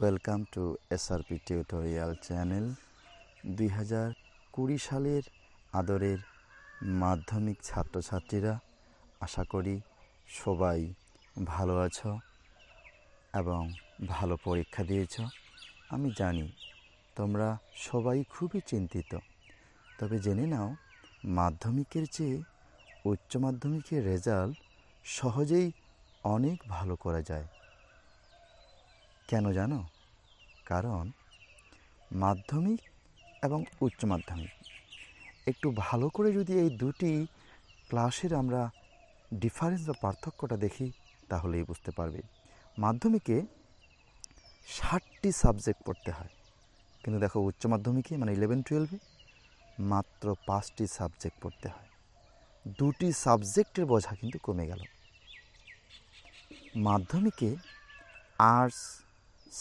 welcome to SRP tutorial channel দুই হাজার কুড়ি সালের আদরের মাধ্যমিক ছাত্রছাত্রীরা আশা করি সবাই ভালো আছো এবং ভালো পরীক্ষা দিয়েছ আমি জানি তোমরা সবাই খুবই চিন্তিত তবে জেনে নাও মাধ্যমিকের চেয়ে উচ্চ মাধ্যমিকের রেজাল্ট সহজেই অনেক ভালো করা যায় কেন জানো কারণ মাধ্যমিক এবং উচ্চ মাধ্যমিক একটু ভালো করে যদি এই দুটি ক্লাসের আমরা ডিফারেন্স বা পার্থক্যটা দেখি তাহলেই বুঝতে পারবে মাধ্যমিকে ষাটটি সাবজেক্ট পড়তে হয় কিন্তু দেখো উচ্চ মাধ্যমিকে মানে ইলেভেন টুয়েলভে মাত্র পাঁচটি সাবজেক্ট পড়তে হয় দুটি সাবজেক্টের বোঝা কিন্তু কমে গেল মাধ্যমিকে আর্টস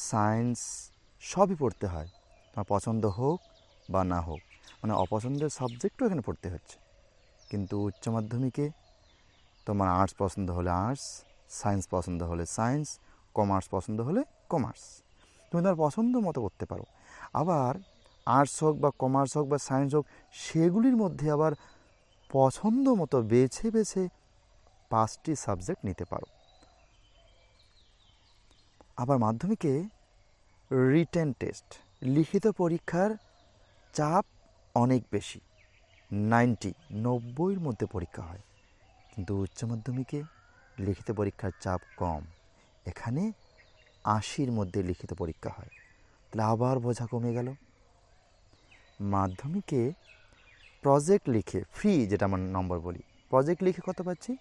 সায়েন্স সবই পড়তে হয় তোমার পছন্দ হোক বা না হোক মানে অপছন্দের সাবজেক্টও এখানে পড়তে হচ্ছে কিন্তু উচ্চ মাধ্যমিকে তোমার আর্টস পছন্দ হলে আর্টস সায়েন্স পছন্দ হলে সায়েন্স কমার্স পছন্দ হলে কমার্স তুমি তোমার পছন্দ মতো করতে পারো আবার আর্টস হোক বা কমার্স হোক বা সায়েন্স হোক সেগুলির মধ্যে আবার পছন্দ মতো বেছে বেছে পাঁচটি সাবজেক্ট নিতে পারো আবার মাধ্যমিকে রিটেন টেস্ট লিখিত পরীক্ষার চাপ অনেক বেশি নাইনটি নব্বইয়ের মধ্যে পরীক্ষা হয় কিন্তু উচ্চ মাধ্যমিকে লিখিত পরীক্ষার চাপ কম এখানে আশির মধ্যে লিখিত পরীক্ষা হয় তাহলে আবার বোঝা কমে গেল মাধ্যমিকে প্রজেক্ট লিখে ফ্রি যেটা আমার নম্বর বলি প্রজেক্ট লিখে কত পাচ্ছি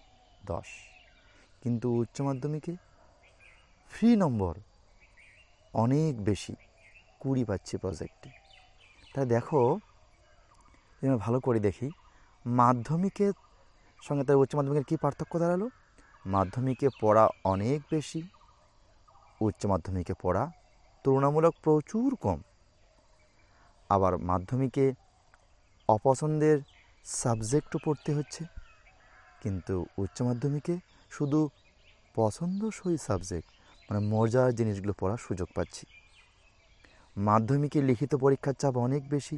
দশ কিন্তু উচ্চ মাধ্যমিকে ফ্রি নম্বর অনেক বেশি কুড়ি পাচ্ছে প্রজেক্টে তা দেখো আমি ভালো করে দেখি মাধ্যমিকের সঙ্গে তার উচ্চ মাধ্যমিকের কী পার্থক্য দাঁড়ালো মাধ্যমিকে পড়া অনেক বেশি উচ্চ মাধ্যমিকে পড়া তুলনামূলক প্রচুর কম আবার মাধ্যমিকে অপছন্দের সাবজেক্টও পড়তে হচ্ছে কিন্তু উচ্চ মাধ্যমিকে শুধু পছন্দসই সাবজেক্ট মানে মজার জিনিসগুলো পড়ার সুযোগ পাচ্ছি মাধ্যমিকে লিখিত পরীক্ষার চাপ অনেক বেশি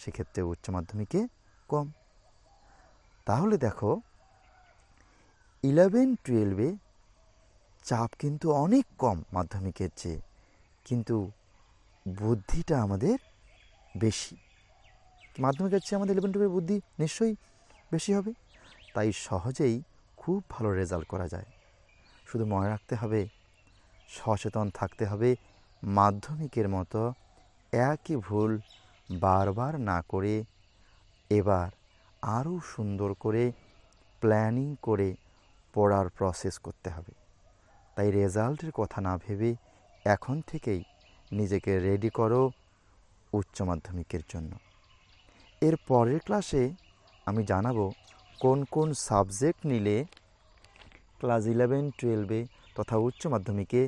সেক্ষেত্রে উচ্চ মাধ্যমিকে কম তাহলে দেখো ইলেভেন টুয়েলভে চাপ কিন্তু অনেক কম মাধ্যমিকের চেয়ে কিন্তু বুদ্ধিটা আমাদের বেশি মাধ্যমিকের চেয়ে আমাদের ইলেভেন টুয়েলভের বুদ্ধি নিশ্চয়ই বেশি হবে তাই সহজেই খুব ভালো রেজাল্ট করা যায় শুধু মনে রাখতে হবে সচেতন থাকতে হবে মাধ্যমিকের মতো একই ভুল বারবার না করে এবার আরও সুন্দর করে প্ল্যানিং করে পড়ার প্রসেস করতে হবে তাই রেজাল্টের কথা না ভেবে এখন থেকেই নিজেকে রেডি করো উচ্চ মাধ্যমিকের জন্য এর পরের ক্লাসে আমি জানাবো কোন কোন সাবজেক্ট নিলে ক্লাস ইলেভেন টুয়েলভে তথা উচ্চ মাধ্যমিকে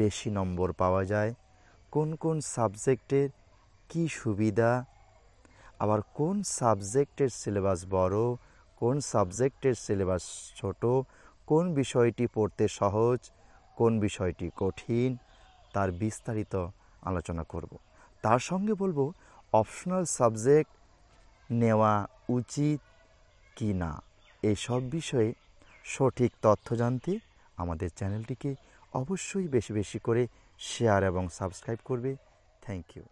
বেশি নম্বর পাওয়া যায় কোন কোন সাবজেক্টের কি সুবিধা আবার কোন সাবজেক্টের সিলেবাস বড় কোন সাবজেক্টের সিলেবাস ছোট কোন বিষয়টি পড়তে সহজ কোন বিষয়টি কঠিন তার বিস্তারিত আলোচনা করব তার সঙ্গে বলবো অপশনাল সাবজেক্ট নেওয়া উচিত কি না এসব বিষয়ে সঠিক তথ্য জানতে আমাদের চ্যানেলটিকে অবশ্যই বেশি বেশি করে শেয়ার এবং সাবস্ক্রাইব করবে থ্যাংক ইউ